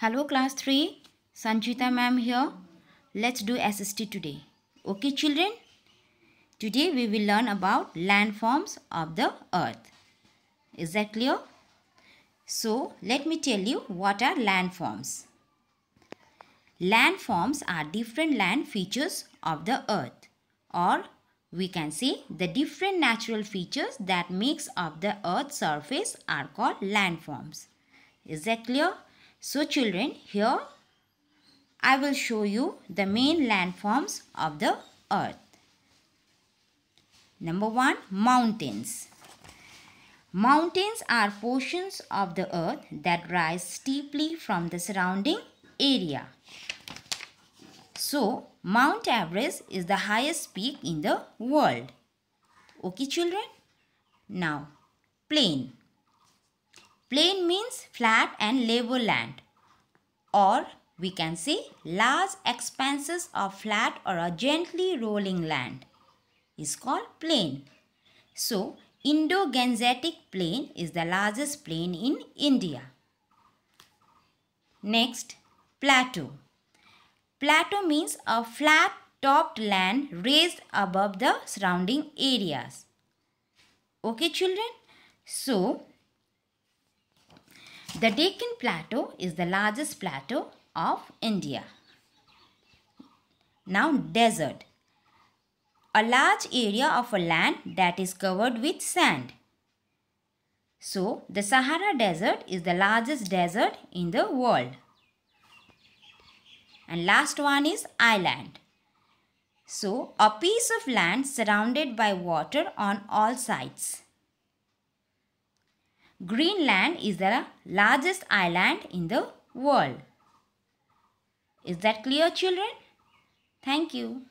Hello class 3, Sanjita ma'am here. Let's do SST today. Okay children? Today we will learn about landforms of the earth. Is that clear? So let me tell you what are landforms. Landforms are different land features of the earth or we can say the different natural features that makes up the earth's surface are called landforms. Is that clear? So children, here I will show you the main landforms of the earth. Number 1. Mountains. Mountains are portions of the earth that rise steeply from the surrounding area. So, Mount Everest is the highest peak in the world. Okay children? Now, plain. Plain means flat and level land or we can say large expanses of flat or a gently rolling land is called plain. So, Indo-Gangetic plain is the largest plain in India. Next, plateau. Plateau means a flat topped land raised above the surrounding areas. Okay children? So, the Deccan Plateau is the largest plateau of India. Now desert. A large area of a land that is covered with sand. So the Sahara Desert is the largest desert in the world. And last one is island. So a piece of land surrounded by water on all sides. Greenland is the largest island in the world. Is that clear children? Thank you.